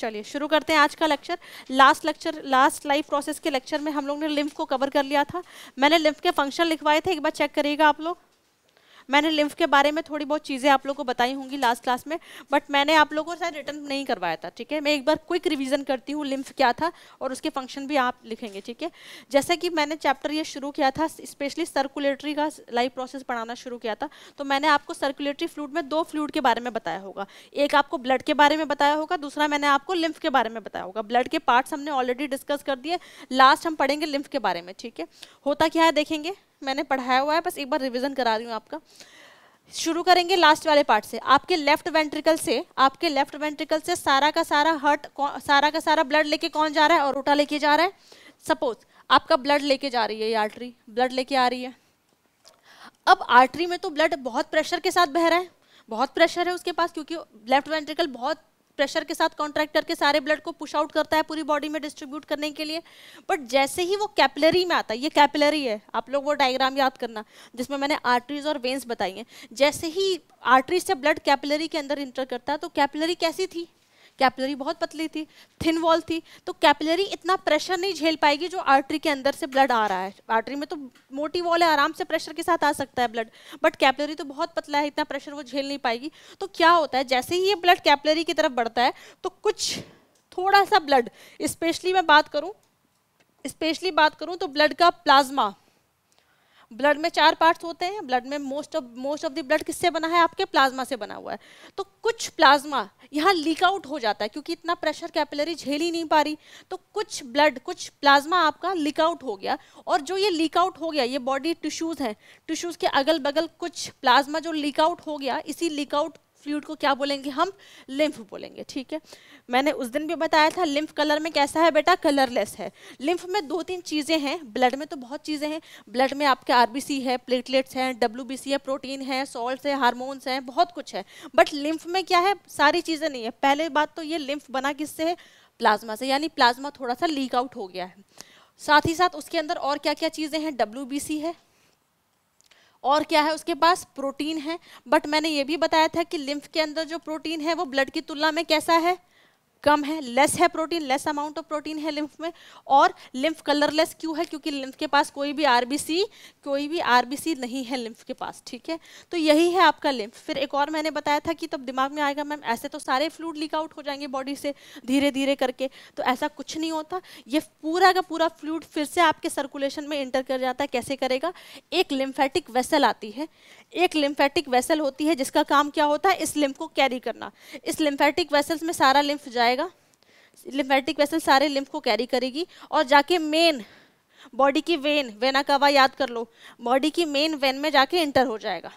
चलिए शुरू करते हैं आज का lecture last lecture last life process के लेक्चर में हम लोग ने लिम्फ को कवर कर लिया था मैंने लिम्फ के फंक्शन लिखवाए थे एक बार चेक करिएगा आप लोग मैंने लिम्फ के बारे में थोड़ी बहुत चीज़ें आप लोग को बताई होंगी लास्ट क्लास में बट मैंने आप लोगों को शायद रिटर्न नहीं करवाया था ठीक है मैं एक बार क्विक रिविजन करती हूँ लिम्फ क्या था और उसके फंक्शन भी आप लिखेंगे ठीक है जैसे कि मैंने चैप्टर ये शुरू किया था स्पेशली सर्कुलेटरी का लाइफ प्रोसेस पढ़ाना शुरू किया था तो मैंने आपको सर्कुलेटरी फ्लूड में दो फ्लूड के बारे में बताया होगा एक आपको ब्लड के बारे में बताया होगा दूसरा मैंने आपको लिम्फ के बारे में बताया होगा ब्लड के पार्ट्स हमने ऑलरेडी डिस्कस कर दिए लास्ट हम पढ़ेंगे लिम्फ के बारे में ठीक है होता क्या है देखेंगे मैंने पढ़ाया हुआ है बस एक बार रिविज़न करा रही हूँ आपका शुरू करेंगे लास्ट वाले पार्ट से आपके लेफ्ट वेंट्रिकल से आपके लेफ्ट वेंट्रिकल से सारा का सारा हर्ट सारा का सारा ब्लड लेके कौन जा रहा है और उठा लेके जा रहा है सपोज आपका ब्लड लेके जा रही है ये आर्टरी ब्लड लेके आ रही है अब आर्टरी में तो ब्लड बहुत प्रेशर के साथ बह रहा है बहुत प्रेशर है उसके पास क्योंकि लेफ्ट वेंट्रिकल बहुत प्रेशर के साथ कॉन्ट्रैक्ट करके सारे ब्लड को पुश आउट करता है पूरी बॉडी में डिस्ट्रीब्यूट करने के लिए बट जैसे ही वो कैपिलरी में आता है ये कैपिलरी है आप लोग वो डायग्राम याद करना जिसमें मैंने आर्टरीज और वेंस बताई हैं जैसे ही आर्टरीज से ब्लड कैपिलरी के अंदर इंटर करता है तो कैपिलरी कैसी थी कैपिलरी बहुत पतली थी थिन वॉल थी तो कैपिलरी इतना प्रेशर नहीं झेल पाएगी जो आर्टरी के अंदर से ब्लड आ रहा है आर्टरी में तो मोटी वॉल है आराम से प्रेशर के साथ आ सकता है ब्लड बट कैपिलरी तो बहुत पतला है इतना प्रेशर वो झेल नहीं पाएगी तो क्या होता है जैसे ही ये ब्लड कैपिलरी की तरफ बढ़ता है तो कुछ थोड़ा सा ब्लड स्पेशली मैं बात करूँ स्पेशली बात करूँ तो ब्लड का प्लाज्मा ब्लड में चार पार्ट्स होते हैं ब्लड में most of most of the blood किससे बना है आपके प्लाज्मा से बना हुआ है तो कुछ प्लाज्मा यहाँ लीक आउट हो जाता है क्योंकि इतना प्रेशर कैपिलरी झेल ही नहीं पा रही तो कुछ ब्लड कुछ प्लाज्मा आपका लीक आउट हो गया और जो ये लीक आउट हो गया ये बॉडी टिश्यूज़ हैं टिश्यूज़ के अगल बगल कुछ प्लाज्मा जो लीक आउट हो गया इसी लीक आउट फ्लूड को क्या बोलेंगे हम लिम्फ बोलेंगे ठीक है मैंने उस दिन भी बताया था लिम्फ कलर में कैसा है बेटा कलरलेस है लिम्फ में दो तीन चीज़ें हैं ब्लड में तो बहुत चीज़ें हैं ब्लड में आपके आरबीसी है प्लेटलेट्स हैं डब्ल्यू है प्रोटीन है सॉल्ट है हारमोन्स हैं बहुत कुछ है बट लिम्फ में क्या है सारी चीज़ें नहीं है पहले बात तो ये लिम्फ बना किससे है प्लाज्मा से यानी प्लाज्मा थोड़ा सा लीक आउट हो गया है साथ ही साथ उसके अंदर और क्या क्या चीज़ें हैं डब्ल्यू है और क्या है उसके पास प्रोटीन है बट मैंने ये भी बताया था कि लिम्फ के अंदर जो प्रोटीन है वो ब्लड की तुलना में कैसा है कम है लेस है protein less amount of protein है लिम्फ में और लिम्फ कलरलेस क्यों है क्योंकि लिम्फ के पास कोई भी आरबीसी कोई भी आरबीसी नहीं है लिम्फ के पास ठीक है तो यही है आपका लिम्फ फिर एक और मैंने बताया था कि तब दिमाग में आएगा मैम ऐसे तो सारे फ्लूड लीक आउट हो जाएंगे बॉडी से धीरे धीरे करके तो ऐसा कुछ नहीं होता ये पूरा का पूरा फ्लूड फिर से आपके सर्कुलेशन में इंटर कर जाता है कैसे करेगा एक लिम्फेटिक वेसल आती है एक लिम्फेटिक वेसल होती है जिसका काम क्या होता है इस लिम्फ को कैरी करना इस लिम्फेटिक वेसल्स में सारा लिम्फ जाए जाएगा लिम्फेटिक वेसल सारे लिम्फ को कैरी करेगी और जाके मेन बॉडी की वेन वेना कवा याद कर लो बॉडी की मेन वेन में जाके इंटर हो जाएगा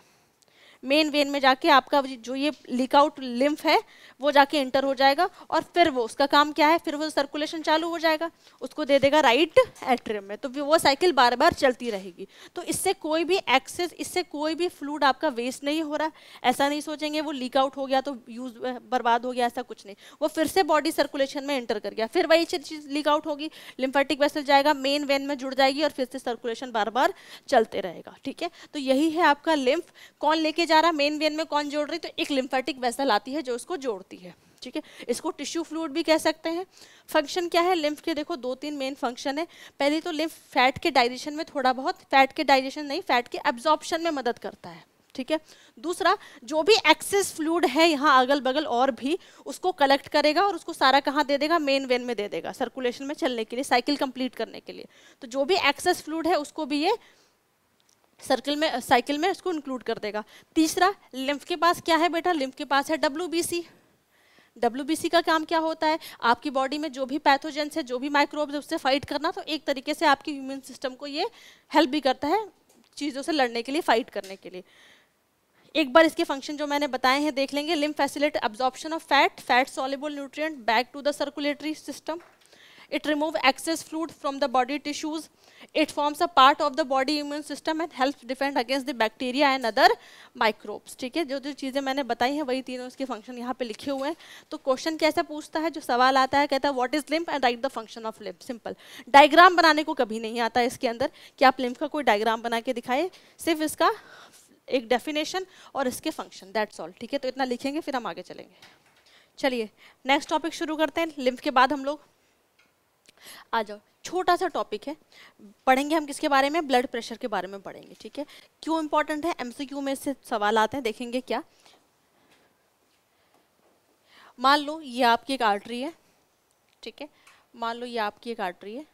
मेन वेन में जाके आपका जो ये लीकआउट लिम्फ है वो जाके इंटर हो जाएगा और फिर वो उसका काम क्या है फिर वो सर्कुलेशन चालू हो जाएगा उसको दे देगा राइट एट्रियम में तो वो साइकिल बार बार चलती रहेगी तो इससे कोई भी एक्सेस इससे कोई भी फ्लूड आपका वेस्ट नहीं हो रहा ऐसा नहीं सोचेंगे वो लीक आउट हो गया तो यूज बर्बाद हो गया ऐसा कुछ नहीं वो फिर से बॉडी सर्कुलेशन में एंटर कर गया फिर वही चीज लीक आउट होगी लिम्फेटिक वेसल जाएगा मेन वेन में जुड़ जाएगी और फिर से सर्कुलेशन बार बार चलते रहेगा ठीक है तो यही है आपका लिम्फ कौन लेके जा रहा मेन वेन में कौन जोड़ रही तो एक लिम्फेटिक वेसल आती है जो उसको जोड़ होती है ठीक है इसको टिश्यू फ्लूड भी कह सकते हैं फंक्शन क्या है लिम्फ के देखो दो तीन मेन फंक्शन है पहले तो लिम्फ फैट के डाइजेशन में थोड़ा बहुत फैट के डाइजेशन नहीं फैट के एब्जॉर्प्शन में मदद करता है ठीक है दूसरा जो भी एक्सेस फ्लूड है यहाँ अगल बगल और भी उसको कलेक्ट करेगा और उसको सारा कहाँ दे देगा मेन वेन में दे देगा सर्कुलेशन में चलने के लिए साइकिल कंप्लीट करने के लिए तो जो भी एक्सेस फ्लूड है उसको भी ये सर्कल में साइकिल में उसको इंक्लूड कर देगा तीसरा लिम्फ के पास क्या है बेटा लिम्फ के पास है डब्ल्यू डब्ल्यू का काम क्या होता है आपकी बॉडी में जो भी पैथोजेंस है जो भी माइक्रोब्स उससे फाइट करना तो एक तरीके से आपकी इम्यून सिस्टम को ये हेल्प भी करता है चीज़ों से लड़ने के लिए फाइट करने के लिए एक बार इसके फंक्शन जो मैंने बताए हैं देख लेंगे lymph facilitate absorption of fat fat soluble nutrient back to the circulatory system it remove excess fluid from the body tissues It forms a part of the body immune system and helps defend against the bacteria and other microbes. ठीक है जो जो चीज़ें मैंने बताई हैं वही तीनों उसके फंक्शन यहाँ पे लिखे हुए हैं तो क्वेश्चन कैसे पूछता है जो सवाल आता है कहता है what is lymph and write the function of lymph simple diagram बनाने को कभी नहीं आता इसके अंदर कि आप लिम्फ का कोई डायग्राम बना के दिखाए सिर्फ इसका एक डेफिनेशन और इसके फंक्शन दैट्स ऑल ठीक है तो इतना लिखेंगे फिर हम आगे चलेंगे चलिए नेक्स्ट टॉपिक शुरू करते हैं लिम्फ के बाद हम लोग आ जाओ छोटा सा टॉपिक है पढ़ेंगे हम किसके बारे में ब्लड प्रेशर के बारे में पढ़ेंगे ठीक है क्यों इंपॉर्टेंट है एमसीक्यू में इससे सवाल आते हैं देखेंगे क्या मान लो ये आपकी एक आर्टरी है ठीक है मान लो ये आपकी एक आर्टरी है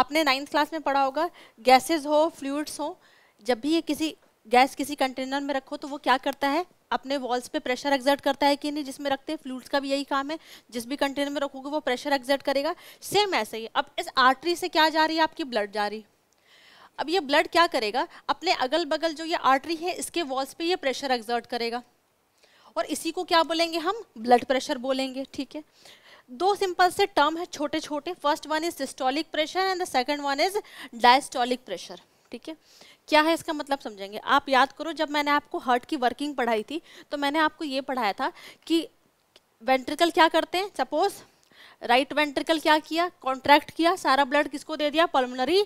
आपने नाइन्थ क्लास में पढ़ा होगा गैसेज हो फ्लूड्स हो जब भी ये किसी गैस किसी कंटेनर में रखो तो वो क्या करता है अपने वॉल्स पे प्रेशर एग्जर्ट करता है कि नहीं जिसमें रखते हैं फ्लूड्स का भी यही काम है जिस भी कंटेनर में रखोगे वो प्रेशर एग्जर्ट करेगा सेम ऐसे ही अब इस आर्टरी से क्या जा रही है आपकी ब्लड जा रही अब ये ब्लड क्या करेगा अपने अगल बगल जो ये आर्टरी है इसके वॉल्स पे ये प्रेशर एग्जर्ट करेगा और इसी को क्या बोलेंगे हम ब्लड प्रेशर बोलेंगे ठीक है दो सिंपल से टर्म है छोटे छोटे first one is systolic pressure and the second one is diastolic pressure ठीक है क्या है इसका मतलब समझेंगे आप याद करो जब मैंने आपको हर्ट की वर्किंग पढ़ाई थी तो मैंने आपको ये पढ़ाया था कि वेंट्रिकल क्या करते हैं सपोज राइट वेंट्रिकल क्या किया कॉन्ट्रैक्ट किया सारा ब्लड किसको दे दिया पल्मोनरी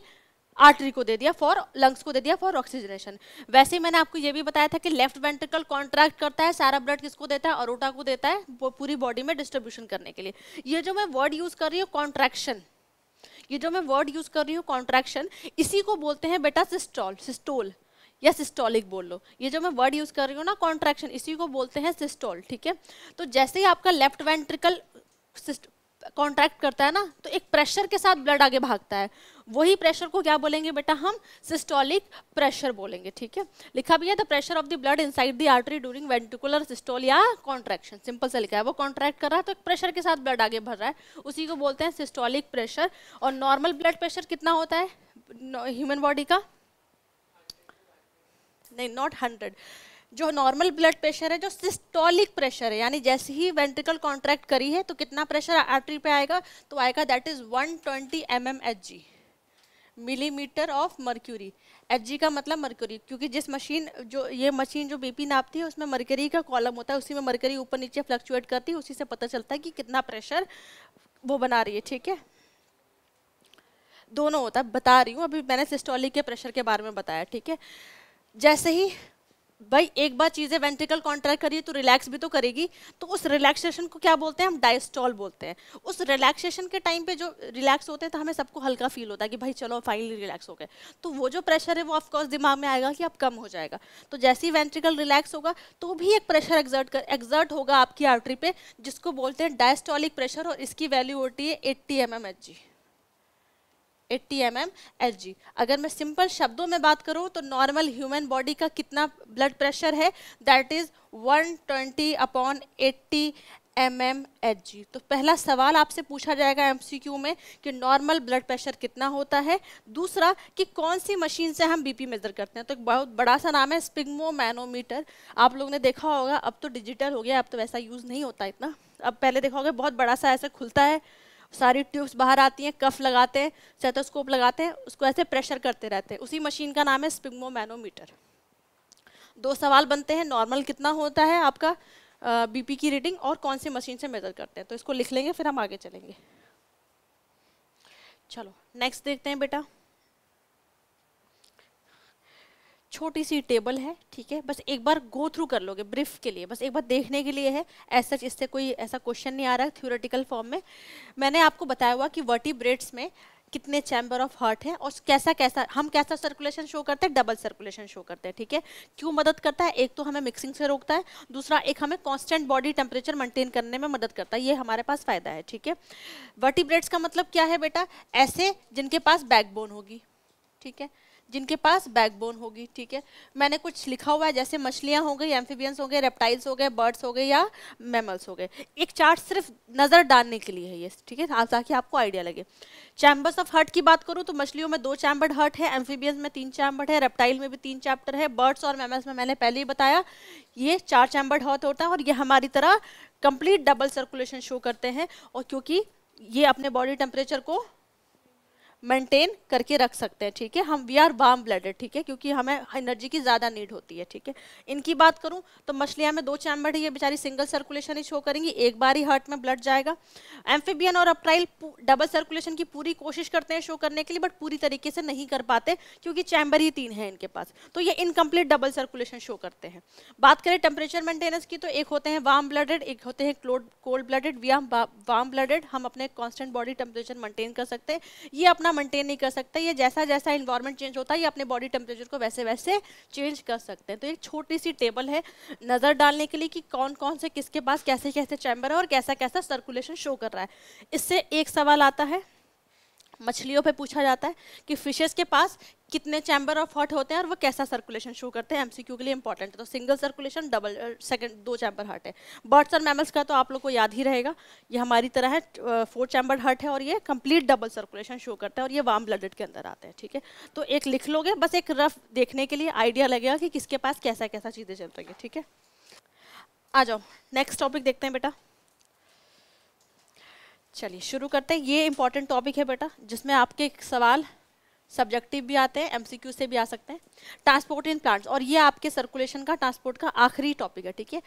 आर्टरी को दे दिया फॉर लंग्स को दे दिया फॉर ऑक्सीजनेशन वैसे ही मैंने आपको ये भी बताया था कि लेफ्ट वेंट्रिकल कॉन्ट्रैक्ट करता है सारा ब्लड किसको देता है अरोटा को देता है पूरी बॉडी में डिस्ट्रीब्यूशन करने के लिए ये जो मैं वर्ड यूज़ कर रही हूँ कॉन्ट्रैक्शन ये जो मैं वर्ड यूज़ कर रही हूँ कॉन्ट्रैक्शन इसी को बोलते हैं बेटा सिस्टोल सिस्टोल या सिस्टोलिक बोल लो ये जो मैं वर्ड यूज़ कर रही हूँ ना कॉन्ट्रैक्शन इसी को बोलते हैं सिस्टोल ठीक है तो जैसे ही आपका लेफ्ट वेंट्रिकल कॉन्ट्रैक्ट करता है ना तो एक प्रेशर के साथ ब्लड आगे भागता है वही प्रेशर को क्या बोलेंगे बेटा हम सिस्टोलिक प्रेशर बोलेंगे ठीक है लिखा भी है the pressure of the blood inside the artery during ventricular systole या कॉन्ट्रैक्शन सिंपल से लिखा है वो कॉन्ट्रैक्ट कर रहा है तो प्रेशर के साथ ब्लड आगे बढ़ रहा है उसी को बोलते हैं सिस्टोलिक प्रेशर और नॉर्मल ब्लड प्रेशर कितना होता है ह्यूमन बॉडी का नहीं नॉट हंड्रेड जो नॉर्मल ब्लड प्रेशर है जो सिस्टोलिक प्रेशर है यानी जैसे ही वेंट्रिकल कॉन्ट्रैक्ट करी है तो कितना प्रेशर आर्टरी पे आएगा तो आएगा that is 120 twenty M M H G millimetre of mercury H का मतलब मर्क्यूरी क्योंकि जिस मशीन जो ये मशीन जो बीपी नापती है उसमें मर्क्यूरी का कॉलम होता है उसी में मर्क्यूरी ऊपर नीचे फ्लक्चुएट करती है उसी से पता चलता है कि कितना प्रेशर वो बना रही है ठीक है दोनों होता है बता रही हूँ अभी मैंने सिस्टोलिक के प्रेशर के बारे में बताया ठीक है जैसे ही भाई एक बार चीज़ें वेंट्रिकल कॉन्ट्रैक्ट करिए तो रिलैक्स भी तो करेगी तो उस रिलैक्सेशन को क्या बोलते हैं हम डायस्टॉल बोलते हैं उस रिलैक्सेशन के टाइम पे जो रिलैक्स होते हैं तो हमें सबको हल्का फील होता है कि भाई चलो फाइनली रिलैक्स हो गए तो वो जो प्रेशर है वो ऑफकोर्स दिमाग में आएगा कि अब कम हो जाएगा तो जैसे ही वेंट्रिकल रिलैक्स होगा तो भी एक प्रेशर एक्जर्ट कर एक्जर्ट होगा आपकी आर्टरी पे जिसको बोलते हैं डायस्टॉलिक प्रेशर और इसकी वैल्यू होती है eighty M M H G eighty M M H G अगर मैं सिंपल शब्दों में बात करूँ तो नॉर्मल ह्यूमन बॉडी का कितना ब्लड प्रेशर है that is one twenty upon eighty M M H G तो पहला सवाल आपसे पूछा जाएगा एम सी क्यू में कि नॉर्मल ब्लड प्रेशर कितना होता है दूसरा कि कौन सी मशीन से हम बीपी मेज़र करते हैं तो एक बहुत बड़ा सा नाम है स्पिगमो मैनोमीटर आप लोग ने देखा होगा अब तो डिजिटल हो गया अब तो वैसा यूज़ नहीं होता इतना अब पहले देखा होगा बहुत बड़ा सा ऐसा खुलता है सारी ट्यूब्स बाहर आती हैं कफ लगाते हैं सेटोस्कोप लगाते हैं उसको ऐसे प्रेशर करते रहते हैं उसी मशीन का नाम है मैनोमीटर दो सवाल बनते हैं नॉर्मल कितना होता है आपका बीपी की रीडिंग और कौन सी मशीन से मेजर करते हैं तो इसको लिख लेंगे फिर हम आगे चलेंगे चलो नेक्स्ट देखते हैं बेटा छोटी सी टेबल है ठीक है बस एक बार गो थ्रू कर लोगे ब्रीफ के लिए बस एक बार देखने के लिए है एज सच इससे कोई ऐसा क्वेश्चन नहीं आ रहा है थ्योरेटिकल फॉर्म में मैंने आपको बताया हुआ कि ब्रेड्स में कितने चैम्बर ऑफ हार्ट हैं और कैसा कैसा हम कैसा सर्कुलेशन शो करते हैं डबल सर्कुलेशन शो करते हैं ठीक है क्यों मदद करता है एक तो हमें मिक्सिंग से रोकता है दूसरा एक हमें कांस्टेंट बॉडी टेम्परेचर मेंटेन करने में मदद करता है ये हमारे पास फायदा है ठीक है वर्टिब्रेट्स का मतलब क्या है बेटा ऐसे जिनके पास बैकबोन होगी ठीक है जिनके पास बैकबोन होगी ठीक है मैंने कुछ लिखा हुआ है जैसे मछलियाँ हो गई एम्फीबियंस हो गए रेप्टाइल्स हो गए बर्ड्स हो गए या मेमल्स हो गए एक चार्ट सिर्फ नज़र डालने के लिए है ये ठीक है ताकि आपको आइडिया लगे चैम्बर्स ऑफ हर्ट की बात करूँ तो मछलियों में दो चैम्बर्ड हर्ट है एम्फीबियंस में तीन चैम्बर्ड है रेप्टाइल में भी तीन चैप्टर है बर्ड्स और मेमल्स में मैंने पहले ही बताया ये चार चैम्बर्ड हर्ट होता है और ये हमारी तरह कंप्लीट डबल सर्कुलेशन शो करते हैं और क्योंकि ये अपने बॉडी टेम्परेचर को मेंटेन करके रख सकते हैं ठीक है हम वी आर वार्म ब्लडेड ठीक है क्योंकि हमें एनर्जी की ज़्यादा नीड होती है ठीक है इनकी बात करूँ तो मछलियाँ में दो चैम्बर है ये बेचारी सिंगल सर्कुलेशन ही शो करेंगी एक बार ही हार्ट में ब्लड जाएगा एम्फेबियन और अप्राइल डबल सर्कुलेशन की पूरी कोशिश करते हैं शो करने के लिए बट पूरी तरीके से नहीं कर पाते क्योंकि चैम्बर ही तीन है इनके पास तो ये इनकम्प्लीट डबल सर्कुलेशन शो करते हैं बात करें टेम्परेचर मेंटेनेंस की तो एक होते हैं वार्म ब्लडेड एक होते हैं cold blooded we are warm blooded हम अपने कॉन्स्टेंट बॉडी टेम्परेचर मेंटेन कर सकते हैं ये अपना मेंटेन नहीं कर सकता ये जैसा जैसा इन्वायरमेंट चेंज होता है ये अपने बॉडी टेम्परेचर को वैसे वैसे चेंज कर सकते हैं तो एक छोटी सी टेबल है नज़र डालने के लिए कि कौन कौन से किसके पास कैसे कैसे चैम्बर है और कैसा कैसा सर्कुलेशन शो कर रहा है इससे एक सवाल आता है मछलियों पे पूछा जाता है कि फिशेस के पास कितने चैम्बर ऑफ हार्ट होते हैं और वो कैसा सर्कुलेशन शो करते हैं एमसीक्यू के लिए इंपॉर्टेंट है तो सिंगल सर्कुलेशन डबल सेकंड दो चैम्बर हार्ट है बर्ड्स और मैमल्स का तो आप लोग को याद ही रहेगा ये हमारी तरह है फोर चैम्बर हार्ट है और ये कंप्लीट डबल सर्कुलेशन शो करता है और ये वार्म ब्लडेड के अंदर आते हैं ठीक है तो एक लिख लोगे बस एक रफ देखने के लिए आइडिया लगेगा कि किसके पास कैसा कैसा चीज़ें चल रही है ठीक है आ जाओ नेक्स्ट टॉपिक देखते हैं बेटा चलिए शुरू करते हैं ये इंपॉर्टेंट टॉपिक है बेटा जिसमें आपके सवाल सब्जेक्टिव भी आते हैं एमसीक्यू से भी आ सकते हैं ट्रांसपोर्ट इन प्लांट्स और ये आपके सर्कुलेशन का ट्रांसपोर्ट का आखिरी टॉपिक है ठीक है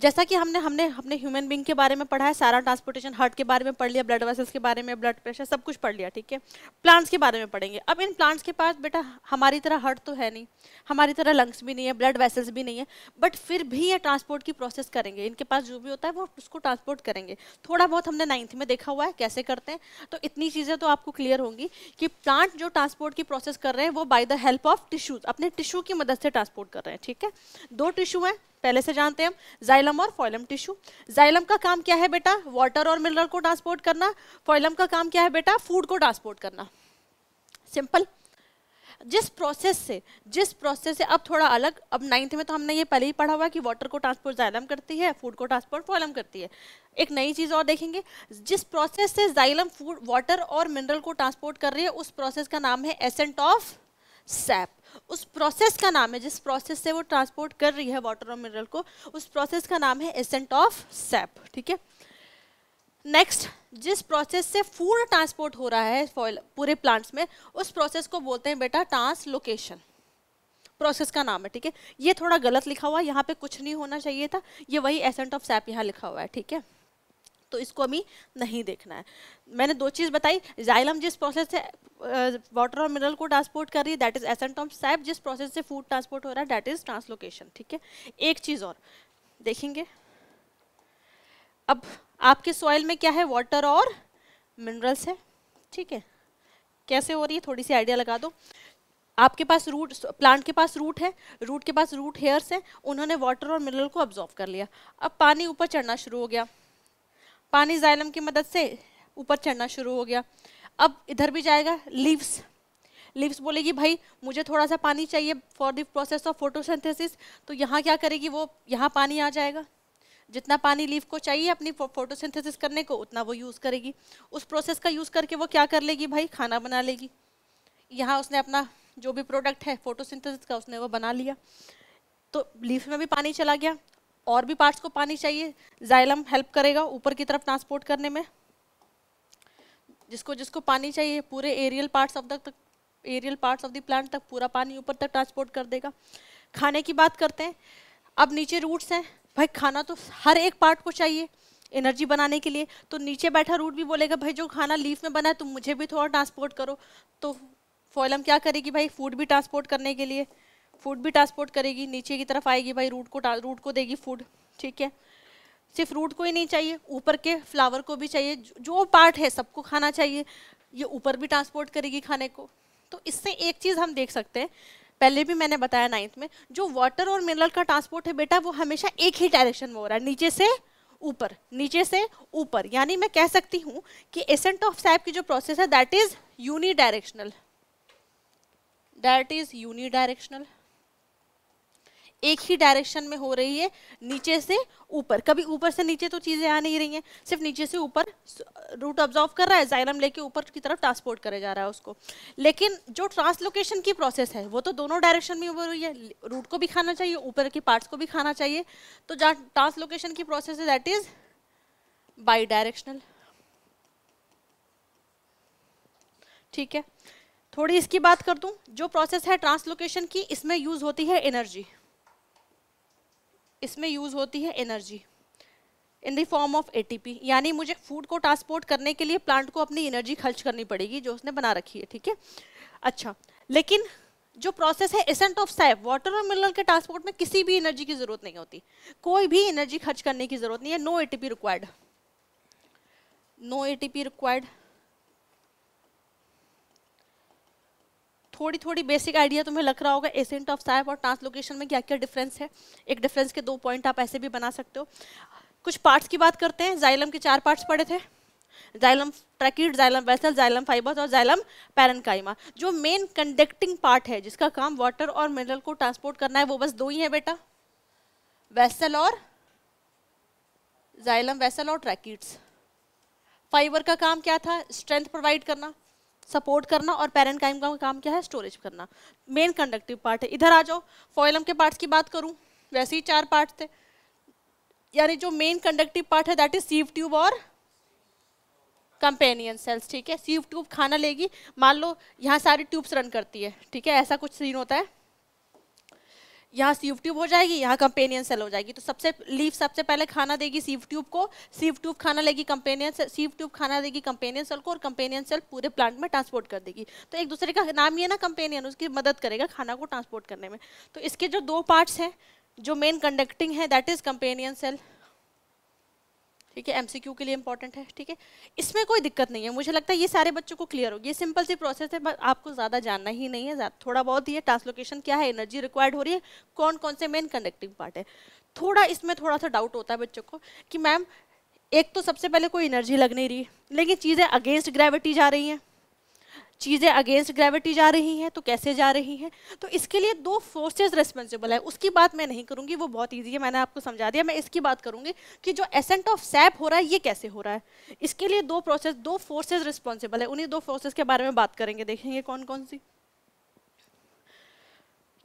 जैसा कि हमने हमने अपने ह्यूमन बींग के बारे में पढ़ा है सारा ट्रांसपोर्टेशन हार्ट के बारे में पढ़ लिया ब्लड वेसल्स के बारे में ब्लड प्रेशर सब कुछ पढ़ लिया ठीक है प्लांट्स के बारे में पढ़ेंगे अब इन प्लांट्स के पास बेटा हमारी तरह हार्ट तो है नहीं हमारी तरह लंग्स भी नहीं है ब्लड वेसल्स भी नहीं है बट फिर भी ये ट्रांसपोर्ट की प्रोसेस करेंगे इनके पास जो भी होता है वो उसको ट्रांसपोर्ट करेंगे थोड़ा बहुत हमने नाइन्थ में देखा हुआ है कैसे करते हैं तो इतनी चीज़ें तो आपको क्लियर होंगी कि प्लांट जो ट्रांसपोर्ट की प्रोसेस कर रहे हैं वो by the help of tissues अपने टिश्यू की मदद से ट्रांसपोर्ट कर रहे हैं ठीक है दो टिश्यू हैं पहले से जानते हैं हम जाइलम और फॉइलम टिश्यू जाइलम का काम क्या है बेटा वाटर और मिनरल को ट्रांसपोर्ट करना फॉइलम का काम क्या है बेटा फूड को ट्रांसपोर्ट करना सिंपल जिस प्रोसेस से जिस प्रोसेस से अब थोड़ा अलग अब नाइन्थ में तो हमने ये पहले ही पढ़ा हुआ है कि वाटर को ट्रांसपोर्ट जाइलम करती है फूड को ट्रांसपोर्ट फॉइलम करती है एक नई चीज़ और देखेंगे जिस प्रोसेस से जाइलम फूड वाटर और मिनरल को ट्रांसपोर्ट कर रही है उस प्रोसेस का नाम है एसेंट ऑफ सैप उस प्रोसेस का नाम है जिस प्रोसेस से वो ट्रांसपोर्ट कर रही है वाटर और मिनरल को उस प्रोसेस का नाम है एसेंट ऑफ सैप ठीक है नेक्स्ट जिस प्रोसेस से फूड ट्रांसपोर्ट हो रहा है पूरे प्लांट्स में उस प्रोसेस को बोलते हैं बेटा ट्रांसलोकेशन प्रोसेस का नाम है ठीक है ये थोड़ा गलत लिखा हुआ है यहाँ पे कुछ नहीं होना चाहिए था ये वही एसेंट ऑफ सैप यहाँ लिखा हुआ है ठीक है तो इसको हमें नहीं देखना है मैंने दो चीज़ बताई जाइलम जिस प्रोसेस से वाटर और मिनरल को ट्रांसपोर्ट कर रही है दैट इज़ एसेंटॉम सैप जिस प्रोसेस से फूड ट्रांसपोर्ट हो रहा है दैट इज़ ट्रांसलोकेशन ठीक है एक चीज़ और देखेंगे अब आपके सॉइल में क्या है वाटर और मिनरल्स है ठीक है कैसे हो रही है थोड़ी सी आइडिया लगा दो आपके पास रूट प्लांट के पास रूट है रूट के पास रूट हेयर्स हैं उन्होंने वाटर और मिनरल को ऑब्जॉर्व कर लिया अब पानी ऊपर चढ़ना शुरू हो गया पानी जाइलम की मदद से ऊपर चढ़ना शुरू हो गया अब इधर भी जाएगा लीव्स लीव्स बोलेगी भाई मुझे थोड़ा सा पानी चाहिए for the process of photosynthesis तो यहाँ क्या करेगी वो यहाँ पानी आ जाएगा जितना पानी लीफ को चाहिए अपनी फोटोसिंथेसिस करने को उतना वो यूज़ करेगी उस प्रोसेस का यूज़ करके वो क्या कर लेगी भाई खाना बना लेगी यहाँ उसने अपना जो भी प्रोडक्ट है फोटोसिंथेसिस का उसने वो बना लिया तो लीफ में भी पानी चला गया और भी पार्ट्स को पानी चाहिए जाइलम हेल्प करेगा ऊपर की तरफ ट्रांसपोर्ट करने में जिसको जिसको पानी चाहिए पूरे एरियल पार्ट्स ऑफ तक aerial parts of the plant तक पूरा पानी ऊपर तक ट्रांसपोर्ट कर देगा खाने की बात करते हैं अब नीचे रूट्स हैं भाई खाना तो हर एक पार्ट को चाहिए एनर्जी बनाने के लिए तो नीचे बैठा रूट भी बोलेगा भाई जो खाना लीफ में बना है तुम मुझे भी थोड़ा ट्रांसपोर्ट करो तो फॉलम क्या करेगी भाई फूड भी ट्रांसपोर्ट करने के लिए फूड भी ट्रांसपोर्ट करेगी नीचे की तरफ आएगी भाई रूट को रूट को देगी फूड ठीक है सिर्फ रूट को ही नहीं चाहिए ऊपर के फ्लावर को भी चाहिए जो पार्ट है सबको खाना चाहिए ये ऊपर भी ट्रांसपोर्ट करेगी खाने को तो इससे एक चीज़ हम देख सकते हैं पहले भी मैंने बताया नाइन्थ में जो वाटर और मिनरल का ट्रांसपोर्ट है बेटा वो हमेशा एक ही डायरेक्शन में हो रहा है नीचे से ऊपर नीचे से ऊपर यानी मैं कह सकती हूँ कि एसेंट ऑफ सैप की जो प्रोसेस है that is unidirectional that is unidirectional एक ही डायरेक्शन में हो रही है नीचे से ऊपर कभी ऊपर से नीचे तो चीज़ें आ नहीं रही हैं सिर्फ नीचे से ऊपर रूट ऑब्जॉर्व कर रहा है जायरम लेके ऊपर की तरफ ट्रांसपोर्ट करे जा रहा है उसको लेकिन जो ट्रांसलोकेशन की प्रोसेस है वो तो दोनों डायरेक्शन में हो रही है रूट को भी खाना चाहिए ऊपर के पार्ट्स को भी खाना चाहिए तो जहाँ ट्रांसलोकेशन की प्रोसेस है दैट इज़ बाई डायरेक्शनल ठीक है थोड़ी इसकी बात कर दूं जो प्रोसेस है ट्रांसलोकेशन की इसमें यूज़ होती है एनर्जी इसमें यूज़ होती है energy in the form of ATP यानी मुझे फूड को ट्रांसपोर्ट करने के लिए प्लांट को अपनी एनर्जी खर्च करनी पड़ेगी जो उसने बना रखी है ठीक है अच्छा लेकिन जो प्रोसेस है एसेंट ऑफ सैप वाटर और मिनरल के ट्रांसपोर्ट में किसी भी एनर्जी की जरूरत नहीं होती कोई भी एनर्जी खर्च करने की जरूरत नहीं है no ATP required no ATP required थोड़ी थोड़ी बेसिक आइडिया तुम्हें लग रहा होगा एसेंट ऑफ साइप और ट्रांसलोकेशन में क्या क्या डिफरेंस है एक डिफरेंस के दो पॉइंट आप ऐसे भी बना सकते हो कुछ पार्ट्स की बात करते हैं जाइलम के चार पार्ट्स पड़े थे xylem tracheid xylem vessel xylem fibres और जाइलम पैरनकाइमा जो मेन कंडक्टिंग पार्ट है जिसका काम वाटर और मिनरल को ट्रांसपोर्ट करना है वो बस दो ही है बेटा वेसल और जाइलम वेसल और ट्रैकिड्स फाइबर का काम क्या था स्ट्रेंथ प्रोवाइड करना सपोर्ट करना और पेरेंट काइम का काम क्या है स्टोरेज करना मेन कंडक्टिव पार्ट है इधर आ जाओ फॉइलम के पार्ट्स की बात करूँ वैसे ही चार पार्ट थे यानी जो मेन कंडक्टिव पार्ट है दैट इज सीव ट्यूब और कंपेनियन सेल्स ठीक है सीव ट्यूब खाना लेगी मान लो यहाँ सारी ट्यूब्स रन करती है ठीक है ऐसा कुछ सीन होता है यहाँ सीव ट्यूब हो जाएगी यहाँ कंपेनियन सेल हो जाएगी तो सबसे लीफ सबसे पहले खाना देगी सीव ट्यूब को सीव ट्यूब खाना लेगी कंपेनियन सेल सीव ट्यूब खाना देगी कंपेनियन सेल को और कंपेनियन सेल पूरे प्लांट में ट्रांसपोर्ट कर देगी तो एक दूसरे का नाम ही है ना कंपेनियन उसकी मदद करेगा खाना को ट्रांसपोर्ट करने में तो इसके जो दो पार्ट्स हैं जो मेन कंडक्टिंग है दैट इज़ कंपेनियन सेल ठीक है एमसीक्यू के लिए इंपॉर्टेंट है ठीक है इसमें कोई दिक्कत नहीं है मुझे लगता है ये सारे बच्चों को क्लियर होगी ये सिंपल सी प्रोसेस है बस आपको ज़्यादा जानना ही नहीं है थोड़ा बहुत ही है ट्रांसलोकेशन क्या है एनर्जी रिक्वायर्ड हो रही है कौन कौन से मेन कंडक्टिंग पार्ट है थोड़ा इसमें थोड़ा सा डाउट होता है बच्चों को कि मैम एक तो सबसे पहले कोई एनर्जी लग नहीं रही लेकिन चीज़ें अगेंस्ट ग्रेविटी जा रही हैं चीज़ें अगेंस्ट ग्रेविटी जा रही हैं तो कैसे जा रही हैं तो इसके लिए दो फोर्सेज रेस्पॉन्सिबल है उसकी बात मैं नहीं करूँगी वो बहुत ईजी है मैंने आपको समझा दिया मैं इसकी बात करूँगी कि जो एसेंट ऑफ सैप हो रहा है ये कैसे हो रहा है इसके लिए दो प्रोसेस दो फोर्सेज रिस्पॉन्सिबल है उन्हीं दो फोर्सेज के बारे में बात करेंगे देखेंगे कौन कौन सी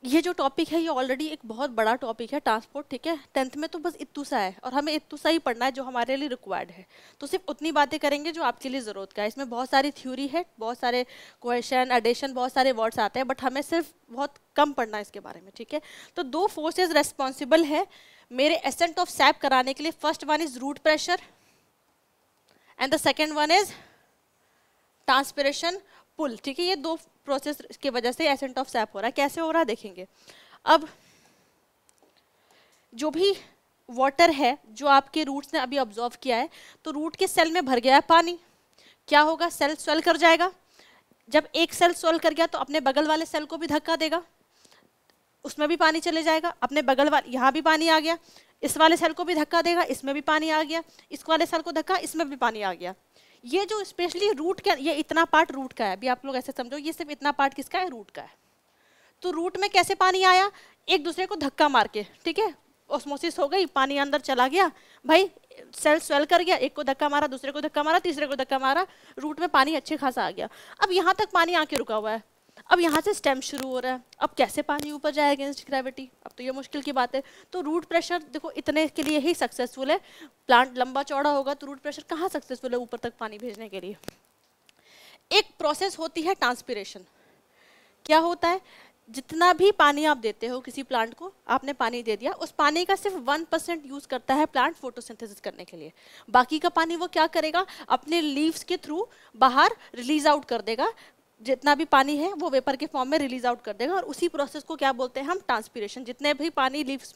ये जो टॉपिक है ये ऑलरेडी एक बहुत बड़ा टॉपिक है ट्रांसपोर्ट ठीक है टेंथ में तो बस सा है और हमें सा ही पढ़ना है जो हमारे लिए रिक्वायर्ड है तो सिर्फ उतनी बातें करेंगे जो आपके लिए ज़रूरत का है इसमें बहुत सारी थ्योरी है बहुत सारे क्वेश्चन एडिशन बहुत सारे वर्ड्स आते हैं बट हमें सिर्फ बहुत कम पढ़ना है इसके बारे में ठीक है तो दो फोर्सेज रेस्पॉन्सिबल है मेरे एसेंट ऑफ सैप कराने के लिए first one is root pressure and the second one is transpiration pull ठीक है ये दो प्रोसेस के वजह से एसेंट ऑफ सैप हो रहा है कैसे हो रहा है देखेंगे अब जो भी वाटर है जो आपके रूट्स ने अभी ऑब्जॉर्व किया है तो रूट के सेल में भर गया है पानी क्या होगा सेल स्वेल कर जाएगा जब एक सेल स्वेल कर गया तो अपने बगल वाले सेल को भी धक्का देगा उसमें भी पानी चले जाएगा अपने बगल वाले यहाँ भी पानी आ गया इस वाले सेल को भी धक्का देगा इसमें भी पानी आ गया इस वाले सेल को धक्का इसमें भी पानी आ गया ये जो स्पेशली रूट का ये इतना पार्ट रूट का है अभी आप लोग ऐसे समझो ये सिर्फ इतना पार्ट किसका है रूट का है तो रूट में कैसे पानी आया एक दूसरे को धक्का मार के ठीक है ऑस्मोसिस हो गई पानी अंदर चला गया भाई सेल स्वेल कर गया एक को धक्का मारा दूसरे को धक्का मारा तीसरे को धक्का मारा रूट में पानी अच्छे खासा आ गया अब यहाँ तक पानी आके रुका हुआ है अब यहाँ से स्टेम शुरू हो रहा है अब कैसे पानी ऊपर जाए अगेंस्ट ग्रेविटी अब तो ये मुश्किल की बात है तो रूट प्रेशर देखो इतने के लिए ही सक्सेसफुल है प्लांट लंबा चौड़ा होगा तो रूट प्रेशर कहाँ सक्सेसफुल है ऊपर तक पानी भेजने के लिए एक प्रोसेस होती है ट्रांसपीरेशन क्या होता है जितना भी पानी आप देते हो किसी प्लांट को आपने पानी दे दिया उस पानी का सिर्फ वन परसेंट यूज़ करता है प्लांट फोटोसिंथेसिस करने के लिए बाकी का पानी वो क्या करेगा अपने लीव्स के थ्रू बाहर रिलीज आउट कर देगा जितना भी पानी है वो वेपर के फॉर्म में रिलीज आउट कर देगा और उसी प्रोसेस को क्या बोलते हैं हम ट्रांसपीरेशन जितने भी पानी लीव्स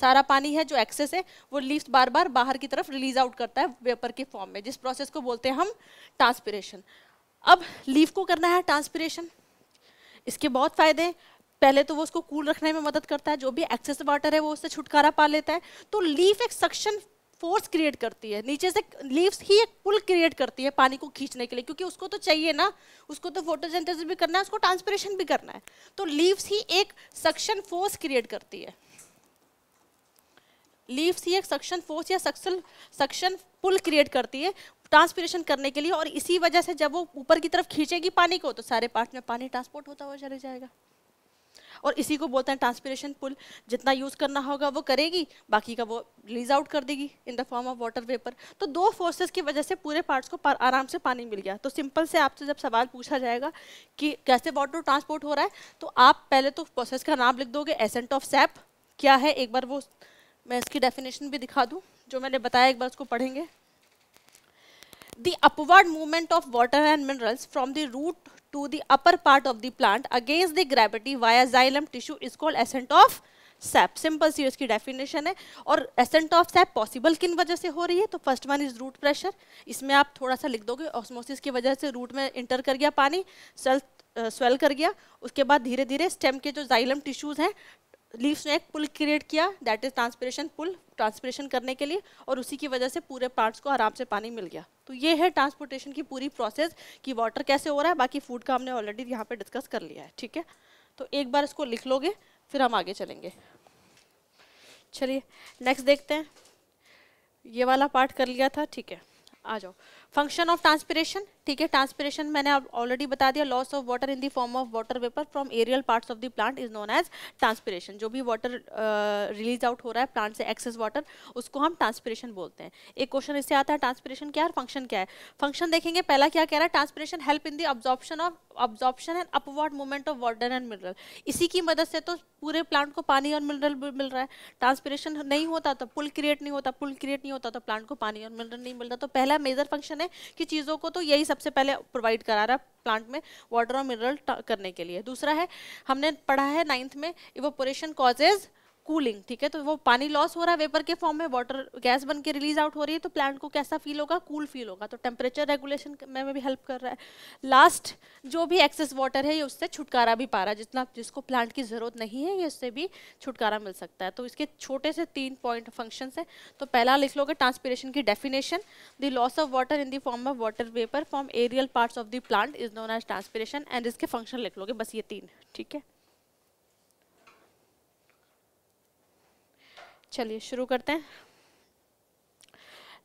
सारा पानी है जो एक्सेस है वो लीव्स बार बार बाहर की तरफ रिलीज आउट करता है वेपर के फॉर्म में जिस प्रोसेस को बोलते हैं हम ट्रांसपीरेशन अब लीव को करना है ट्रांसपीरेशन इसके बहुत फ़ायदे हैं पहले तो वो उसको कूल रखने में मदद करता है जो भी एक्सेस वाटर है वो उससे छुटकारा पा लेता है तो लीफ एक सक्शन फोर्स क्रिएट करती है नीचे से लीव्स ही एक पुल क्रिएट करती है पानी को खींचने के लिए क्योंकि उसको तो चाहिए ना उसको तो फोटोजेंथेसिस भी करना है उसको ट्रांसपरेशन भी करना है तो लीव्स ही एक सक्शन फोर्स क्रिएट करती है लीव्स ही एक सक्शन फोर्स या सक्शन सक्शन पुल क्रिएट करती है ट्रांसपीरेशन करने के लिए और इसी वजह से जब वो ऊपर की तरफ खींचेगी पानी को तो सारे पार्ट में पानी ट्रांसपोर्ट होता हुआ चले जाएगा और इसी को बोलते हैं ट्रांसपीरेशन पुल जितना यूज़ करना होगा वो करेगी बाकी का वो रिलीज आउट कर देगी in the form of water vapour तो दो फोर्सेस की वजह से पूरे पार्ट्स को पार, आराम से पानी मिल गया तो सिंपल से आपसे जब सवाल पूछा जाएगा कि कैसे वाटर ट्रांसपोर्ट हो रहा है तो आप पहले तो प्रोसेस का नाम लिख दोगे एसेंट ऑफ सैप क्या है एक बार वो मैं इसकी डेफिनेशन भी दिखा दूँ जो मैंने बताया एक बार उसको पढ़ेंगे the upward movement of water and minerals from the root to the upper part of the plant against the gravity via xylem tissue is called ascent of sap simple सी उसकी डेफिनेशन है और एसेंट ऑफ सैप पॉसिबल किन वजह से हो रही है तो first one is root pressure इसमें आप थोड़ा सा लिख दोगे ऑस्मोसिस की वजह से रूट में इंटर कर गया पानी सेल स्वेल कर गया उसके बाद धीरे धीरे स्टेम के जो जाइलम टिश्यूज़ हैं लीव्स ने एक पुल क्रिएट किया that is transpiration pull transpiration करने के लिए और उसी की वजह से पूरे पार्ट्स को आराम से पानी मिल गया तो ये है ट्रांसपोर्टेशन की पूरी प्रोसेस कि वाटर कैसे हो रहा है बाकी फूड का हमने ऑलरेडी यहाँ पे डिस्कस कर लिया है ठीक है तो एक बार इसको लिख लोगे फिर हम आगे चलेंगे चलिए नेक्स्ट देखते हैं ये वाला पार्ट कर लिया था ठीक है आ जाओ फंक्शन ऑफ ट्रांसपरेशन ठीक है ट्रांसपिरेशन मैंने ऑलरेडी बता दिया loss of water in the form of water vapour from aerial parts of the plant is known as transpiration जो भी वाटर रिलीज आउट हो रहा है प्लांट से एक्सेस वाटर उसको हम ट्रांसपिरेशन बोलते हैं एक क्वेश्चन इससे आता है ट्रांसपिरेशन क्या है फंक्शन क्या है फंक्शन देखेंगे पहला क्या कह रहा है transpiration help in the absorption of absorption and upward movement of water and mineral इसी की मदद से तो पूरे प्लांट को पानी और मिनरल मिल रहा है ट्रांसपिरेशन नहीं होता तो पुल क्रिएट नहीं होता पुल क्रिएट नहीं होता तो प्लांट को पानी और मिनरल नहीं मिलता तो पहला मेजर फंक्शन है कि चीज़ों को तो यही सब सबसे पहले प्रोवाइड करा रहा है प्लांट में वाटर और मिनरल करने के लिए दूसरा है हमने पढ़ा है नाइन्थ में इवोपोरेशन कॉजेज कूलिंग ठीक है तो वो पानी लॉस हो रहा है वेपर के फॉर्म में वाटर गैस बन के रिलीज आउट हो रही है तो प्लांट को कैसा फील होगा कूल फील होगा तो टेम्परेचर रेगुलेशन में भी हेल्प कर रहा है लास्ट जो भी एक्सेस वाटर है ये उससे छुटकारा भी पा रहा है जितना जिसको प्लांट की ज़रूरत नहीं है ये उससे भी छुटकारा मिल सकता है तो इसके छोटे से तीन पॉइंट फंक्शन है तो पहला लिख लोगे ट्रांसपीरेशन की definition the loss of water in the form of water vapour form aerial part of the plant is known as transpiration and इसके फंक्शन लिख लोगे बस ये तीन ठीक है चलिए शुरू करते हैं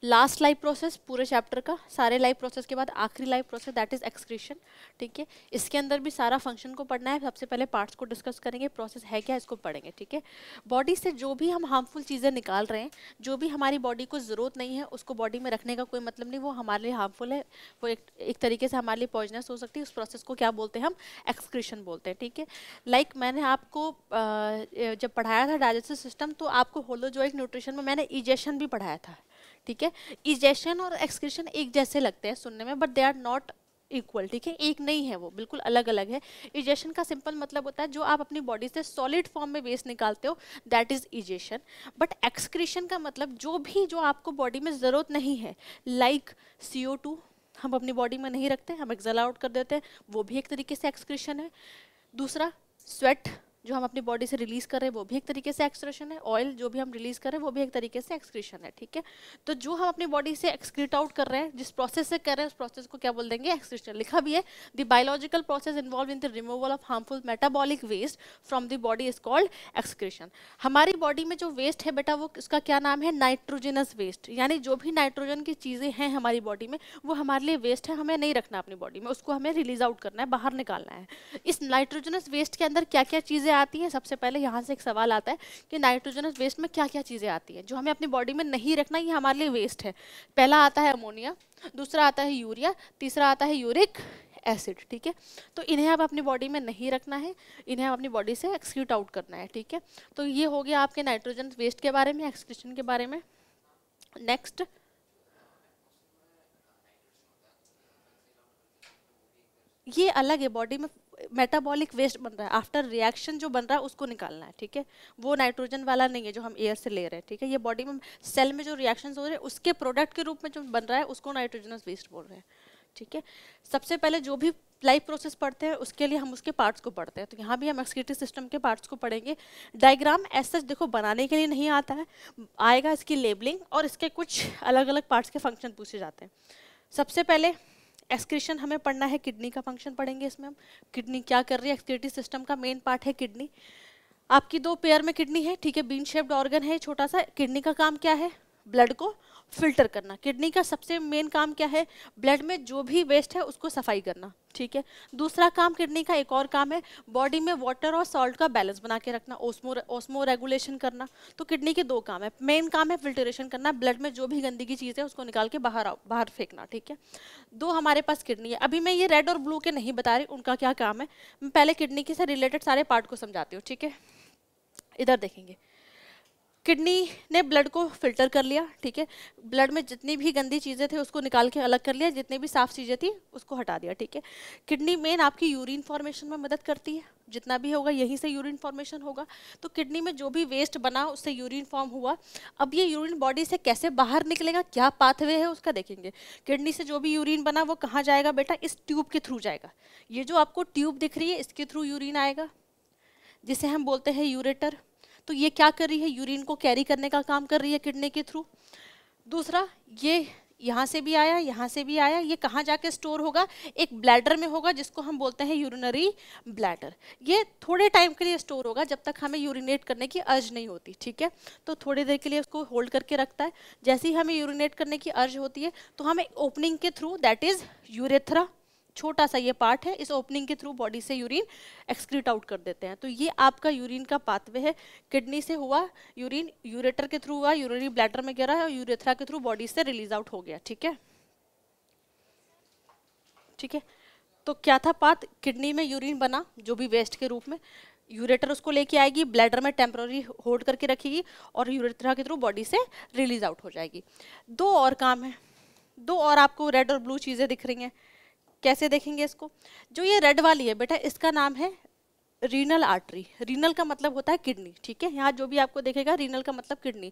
लास्ट लाइफ प्रोसेस पूरे चैप्टर का सारे लाइफ प्रोसेस के बाद आखिरी life process that is excretion ठीक है इसके अंदर भी सारा फंक्शन को पढ़ना है सबसे पहले पार्ट्स को डिस्कस करेंगे प्रोसेस है क्या इसको पढ़ेंगे ठीक है बॉडी से जो भी हम हार्मफुल चीज़ें निकाल रहे हैं जो भी हमारी बॉडी को ज़रूरत नहीं है उसको बॉडी में रखने का कोई मतलब नहीं वो हमारे लिए हार्मफुल है वो एक, एक तरीके से हमारे लिए पॉइजनस हो सकती है उस प्रोसेस को क्या बोलते हैं हम एक्सक्रीशन बोलते हैं ठीक है लाइक मैंने आपको जब पढ़ाया था डाइजेस्टिव सिस्टम तो आपको होलोजोइक न्यूट्रिशन में मैंने इजेशन भी पढ़ाया था ठीक है इजेशन और एक्सक्रीशन एक जैसे लगते हैं सुनने में but they are not equal ठीक है एक नहीं है वो बिल्कुल अलग अलग है इजेशन का सिंपल मतलब होता है जो आप अपनी बॉडी से सॉलिड फॉर्म में वेस्ट निकालते हो that is egestion but excretion का मतलब जो भी जो आपको बॉडी में ज़रूरत नहीं है लाइक सी हम अपनी बॉडी में नहीं रखते हम एक्सल आउट कर देते हैं वो भी एक तरीके से एक्सक्रीशन है दूसरा स्वेट जो हम अपनी बॉडी से रिलीज कर रहे हैं वो भी एक तरीके से एक्सक्रेशन है ऑयल जो भी हम रिलीज कर रहे हैं वो भी एक तरीके से एक्सक्रेशन है ठीक है तो जो हम अपनी बॉडी से एक्सक्रीट आउट कर रहे हैं जिस प्रोसेस से कर रहे हैं उस प्रोसेस को क्या बोल देंगे एक्सक्रेशन लिखा भी है the biological process involve in the removal of harmful metabolic waste from the body is called excretion हमारी बॉडी में जो वेस्ट है बेटा वो उसका क्या नाम है नाइट्रोजनस वेस्ट यानी जो भी नाइट्रोजन की चीज़ें हैं हमारी बॉडी में वो हमारे लिए वेस्ट है हमें नहीं रखना अपनी बॉडी में उसको हमें रिलीज आउट करना है बाहर निकालना है इस नाइट्रोजनस वेस्ट के अंदर क्या क्या चीज़ें चीज़ें आती हैं सबसे पहले यहाँ से एक सवाल आता है कि नाइट्रोजनस वेस्ट में क्या क्या चीज़ें आती हैं जो हमें अपनी बॉडी में नहीं रखना ये हमारे लिए वेस्ट है पहला आता है अमोनिया दूसरा आता है यूरिया तीसरा आता है यूरिक एसिड ठीक है तो इन्हें आप अपनी बॉडी में नहीं रखना है इन्हें आप अपनी बॉडी से एक्सक्यूट आउट करना है ठीक है तो ये हो गया आपके नाइट्रोजन वेस्ट के बारे में एक्सक्रीशन के बारे में नेक्स्ट ये अलग है बॉडी में मेटाबॉलिक वेस्ट बन रहा है आफ्टर रिएक्शन जो बन रहा है उसको निकालना है ठीक है वो नाइट्रोजन वाला नहीं है जो हम एयर से ले रहे हैं ठीक है ये बॉडी में सेल में जो रिएक्शन हो रहे हैं उसके प्रोडक्ट के रूप में जो बन रहा है उसको नाइट्रोजनस वेस्ट बोल रहे हैं ठीक है सबसे पहले जो भी लाइफ प्रोसेस पढ़ते हैं उसके लिए हम उसके पार्ट्स को पढ़ते हैं तो यहाँ भी हम एक्सक्रीटिव सिस्टम के पार्ट्स को पढ़ेंगे डायग्राम ऐसा देखो बनाने के लिए नहीं आता है आएगा इसकी लेबलिंग और इसके कुछ अलग अलग पार्ट्स के फंक्शन पूछे जाते हैं सबसे पहले एक्सक्रीशन हमें पढ़ना है किडनी का फंक्शन पढ़ेंगे इसमें हम किडनी क्या कर रही है एक्सक्रेटिव सिस्टम का मेन पार्ट है किडनी आपकी दो पेयर में किडनी है ठीक है बीन शेप्ड ऑर्गन है छोटा सा किडनी का काम क्या है ब्लड को फिल्टर करना किडनी का सबसे मेन काम क्या है ब्लड में जो भी वेस्ट है उसको सफाई करना ठीक है दूसरा काम किडनी का एक और काम है बॉडी में वाटर और सॉल्ट का बैलेंस बना के रखना ओस्मो ओस्मो रेगुलेशन करना तो किडनी के दो काम है मेन काम है फिल्टरेशन करना ब्लड में जो भी गंदगी चीज़ है उसको निकाल के बाहर आओ बाहर फेंकना ठीक है दो हमारे पास किडनी है अभी मैं ये रेड और ब्लू के नहीं बता रही उनका क्या काम है मैं पहले किडनी के से रिलेटेड सारे पार्ट को समझाती हूँ ठीक है इधर देखेंगे किडनी ने ब्लड को फिल्टर कर लिया ठीक है ब्लड में जितनी भी गंदी चीज़ें थी उसको निकाल के अलग कर लिया जितनी भी साफ़ चीज़ें थी उसको हटा दिया ठीक है किडनी मेन आपकी यूरिन फॉर्मेशन में मदद करती है जितना भी होगा यहीं से यूरिन फॉर्मेशन होगा तो किडनी में जो भी वेस्ट बना उससे यूरिन फॉर्म हुआ अब ये यूरिन बॉडी से कैसे बाहर निकलेगा क्या पाथवे है उसका देखेंगे किडनी से जो भी यूरिन बना वो कहाँ जाएगा बेटा इस ट्यूब के थ्रू जाएगा ये जो आपको ट्यूब दिख रही है इसके थ्रू यूरिन आएगा जिसे हम बोलते हैं यूरेटर तो ये क्या कर रही है यूरिन को कैरी करने का काम कर रही है किडनी के थ्रू दूसरा ये यहाँ से भी आया यहाँ से भी आया ये कहाँ जाके स्टोर होगा एक ब्लैडर में होगा जिसको हम बोलते हैं यूरिनरी ब्लैडर ये थोड़े टाइम के लिए स्टोर होगा जब तक हमें यूरिनेट करने की अर्ज नहीं होती ठीक है तो थोड़ी देर के लिए उसको होल्ड करके रखता है जैसे ही हमें यूरिनेट करने की अर्ज होती है तो हमें ओपनिंग के थ्रू दैट इज़ यूरेथ्रा छोटा सा ये पार्ट है इस ओपनिंग के थ्रू बॉडी से यूरिन एक्सक्रीट आउट कर देते हैं तो ये आपका यूरिन का पाथवे है किडनी से हुआ यूरिन यूरेटर के थ्रू हुआ यूरिनरी ब्लैडर में गिरा है और यूरेथ्रा के थ्रू बॉडी से रिलीज आउट हो गया ठीक है ठीक है तो क्या था पात किडनी में यूरिन बना जो भी वेस्ट के रूप में यूरेटर उसको लेके आएगी ब्लैडर में टेम्प्रोरी होल्ड करके रखेगी और यूरेथ्रा के थ्रू बॉडी से रिलीज आउट हो जाएगी दो और काम है दो और आपको रेड और ब्लू चीज़ें दिख रही हैं कैसे देखेंगे इसको जो ये रेड वाली है बेटा इसका नाम है रीनल आर्टरी रीनल का मतलब होता है किडनी ठीक है यहाँ जो भी आपको देखेगा रीनल का मतलब किडनी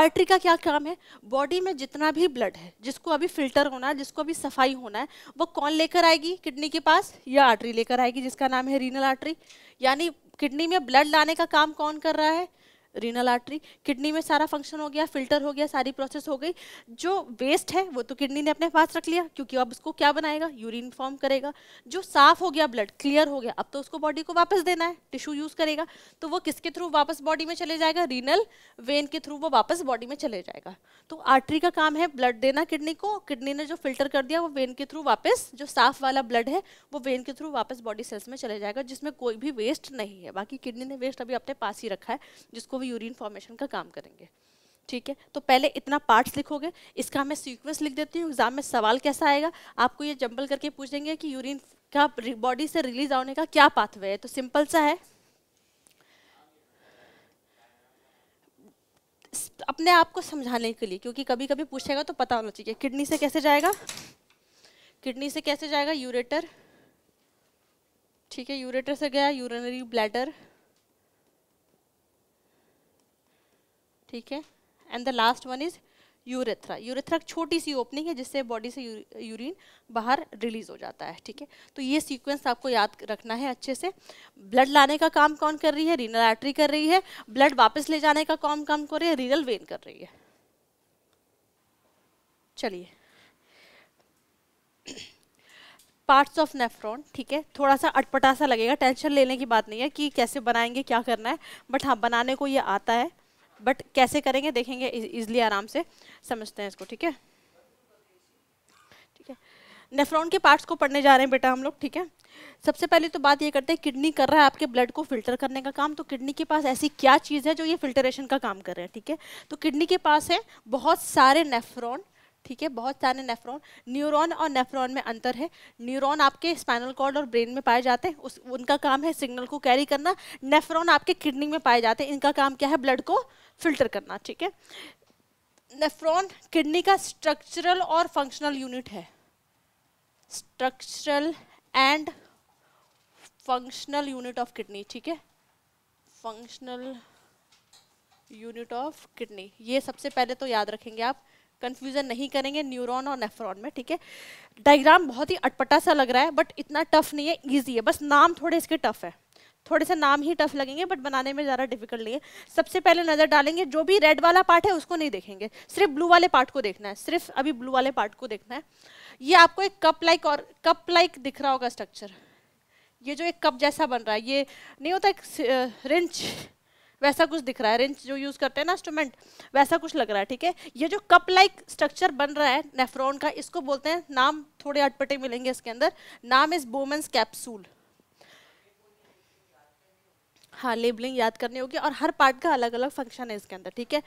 आर्टरी का क्या काम है बॉडी में जितना भी ब्लड है जिसको अभी फिल्टर होना है जिसको अभी सफाई होना है वो कौन लेकर आएगी किडनी के पास या आर्टरी लेकर आएगी जिसका नाम है रीनल आर्टरी यानी किडनी में ब्लड लाने का काम कौन कर रहा है रीनल आर्टरी किडनी में सारा फंक्शन हो गया फिल्टर हो गया सारी प्रोसेस हो गई जो वेस्ट है वो तो किडनी ने अपने पास रख लिया क्योंकि अब उसको क्या बनाएगा यूरिन फॉर्म करेगा जो साफ हो गया ब्लड क्लियर हो गया अब तो उसको बॉडी को वापस देना है टिश्यू यूज करेगा तो वो किसके थ्रू वापस बॉडी में चले जाएगा रीनल वेन के थ्रू वो वापस बॉडी में चले जाएगा तो आर्टरी का काम है ब्लड देना किडनी को किडनी ने जो फिल्टर कर दिया वो वेन के थ्रू वापस जो साफ वाला ब्लड है वो वेन के थ्रू वापस बॉडी सेल्स में चले जाएगा जिसमें कोई भी वेस्ट नहीं है बाकी किडनी ने वेस्ट अभी अपने पास ही रखा है जिसको वो यूरिन फॉर्मेशन का काम करेंगे ठीक है तो पहले इतना पार्ट्स लिखोगे इसका मैं सीक्वेंस लिख देती हूँ एग्जाम में सवाल कैसा आएगा आपको ये जंबल करके पूछ देंगे कि यूरिन का बॉडी से रिलीज होने का क्या पाथवे है तो सिंपल सा है अपने आप को समझाने के लिए क्योंकि कभी कभी पूछेगा तो पता होना चाहिए किडनी से कैसे जाएगा किडनी से कैसे जाएगा यूरेटर ठीक है यूरेटर से गया यूरिनरी ब्लैडर ठीक है and the last one is urethra urethra एक छोटी सी ओपनिंग है जिससे बॉडी से यूरिन बाहर रिलीज हो जाता है ठीक है तो ये सीक्वेंस आपको याद रखना है अच्छे से ब्लड लाने का काम कौन कर रही है रीनल आर्टरी कर रही है ब्लड वापस ले जाने का काम काम कर रही है रीनल वेन कर रही है चलिए पार्ट्स ऑफ नेफ्रॉन ठीक है थोड़ा सा अटपटा सा लगेगा टेंशन लेने की बात नहीं है कि कैसे बनाएंगे क्या करना है बट हाँ बनाने को ये आता है बट कैसे करेंगे देखेंगे इजली आराम से समझते हैं इसको ठीक है ठीक है नेफ्रॉन के पार्ट्स को पढ़ने जा रहे हैं बेटा हम लोग ठीक है सबसे पहले तो बात ये करते हैं किडनी कर रहा है आपके ब्लड को फिल्टर करने का काम तो किडनी के पास ऐसी क्या चीज़ है जो ये फिल्टरेशन का काम कर रहे हैं ठीक है तो किडनी के पास है बहुत सारे नेफ्रॉन ठीक है बहुत सारे नेफ्रॉन न्यूरॉन और नेफ्रॉन में अंतर है न्यूरॉन आपके स्पाइनल कॉर्ड और ब्रेन में पाए जाते हैं उस उनका काम है सिग्नल को कैरी करना नेफ्रॉन आपके किडनी में पाए जाते हैं इनका काम क्या है ब्लड को फिल्टर करना ठीक है नेफ्रॉन किडनी का स्ट्रक्चरल और फंक्शनल यूनिट है structural and functional unit of kidney ठीक है फंक्शनल यूनिट ऑफ किडनी ये सबसे पहले तो याद रखेंगे आप कंफ्यूजन नहीं करेंगे न्यूरॉन और नेफ्रॉन में ठीक है डायग्राम बहुत ही अटपटा सा लग रहा है बट इतना टफ नहीं है ईजी है बस नाम थोड़े इसके टफ है थोड़े से नाम ही टफ लगेंगे बट बनाने में ज़्यादा डिफिकल्ट नहीं है सबसे पहले नज़र डालेंगे जो भी रेड वाला पार्ट है उसको नहीं देखेंगे सिर्फ ब्लू वाले पार्ट को देखना है सिर्फ अभी ब्लू वाले पार्ट को देखना है ये आपको एक कप लाइक और कप लाइक दिख रहा होगा स्ट्रक्चर ये जो एक कप जैसा बन रहा है ये नहीं होता एक रिंच वैसा कुछ दिख रहा है रिंच जो यूज़ करते हैं ना इंस्ट्रूमेंट वैसा कुछ लग रहा है ठीक है ये जो कप लाइक स्ट्रक्चर बन रहा है नेफ्रॉन का इसको बोलते हैं नाम थोड़े अटपटे मिलेंगे इसके अंदर नाम इज़ बोमेंस कैप्सूल हाँ लेबलिंग याद करनी होगी और हर पार्ट का अलग अलग फंक्शन है इसके अंदर ठीक है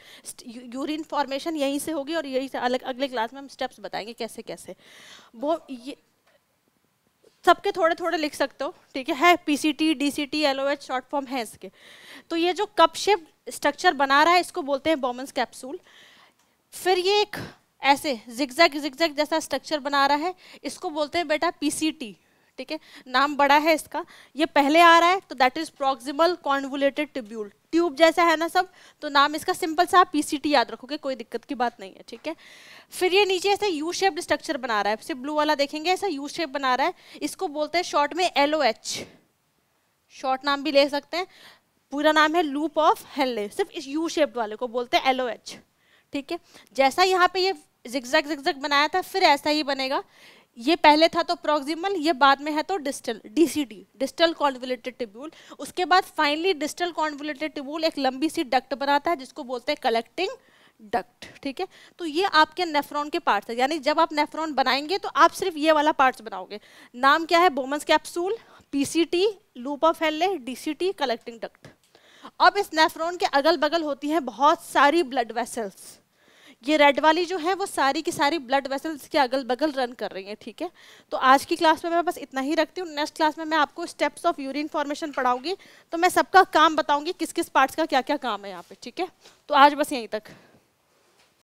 यूरिन फॉर्मेशन यहीं से होगी और यहीं से अलग अगले क्लास में हम स्टेप्स बताएंगे कैसे कैसे वो ये सबके थोड़े थोड़े लिख सकते हो ठीक है है PCT DCT LOH short form है इसके तो ये जो कप शेप स्ट्रक्चर बना रहा है इसको बोलते हैं बॉमन्स कैप्सूल फिर ये एक ऐसे जिगजैग जिगजैग जैसा स्ट्रक्चर बना रहा है इसको बोलते हैं बेटा पीसीटी ठीक है नाम बड़ा है इसका ये पहले आ रहा है तो that is proximal convoluted tubule tube जैसा है ना सब तो नाम इसका सिंपल सा पीसीटी याद रखोगे कोई दिक्कत की बात नहीं है ठीक है फिर ये नीचे ऐसे यू शेप स्ट्रक्चर बना रहा है सिर्फ ब्लू वाला देखेंगे ऐसा यू शेप बना रहा है इसको बोलते हैं शॉर्ट में एल शॉर्ट नाम भी ले सकते हैं पूरा नाम है लूप ऑफ हेल्ले सिर्फ इस यू शेप वाले को बोलते हैं एल ठीक है जैसा यहाँ पे ये जिक्जैक जिक्जैक बनाया था फिर ऐसा ही बनेगा ये पहले था तो प्रोक्सिमल ये बाद में है तो distal DCD distal convoluted tubule उसके बाद फाइनली डिस्टल कॉन्वुलेटेड टिब्यूल एक लंबी सी डक्ट बनाता है जिसको बोलते हैं कलेक्टिंग डक्ट ठीक है तो ये आपके नेफ्रॉन के पार्ट्स है यानी जब आप नेफ्रॉन बनाएंगे तो आप सिर्फ ये वाला पार्ट्स बनाओगे नाम क्या है Bowman's capsule PCT loop of L DCT collecting duct अब इस नेफ्रॉन के अगल बगल होती हैं बहुत सारी ब्लड वेसल्स ये रेड वाली जो है वो सारी की सारी ब्लड वेसल्स के अगल बगल रन कर रही है ठीक है तो आज की क्लास में मैं बस इतना ही रखती हूँ नेक्स्ट क्लास में मैं आपको स्टेप्स ऑफ यूरिन फॉर्मेशन पढ़ाऊंगी तो मैं सबका काम बताऊँगी किस किस पार्ट्स का क्या क्या काम है यहाँ पे ठीक है तो आज बस यहीं तक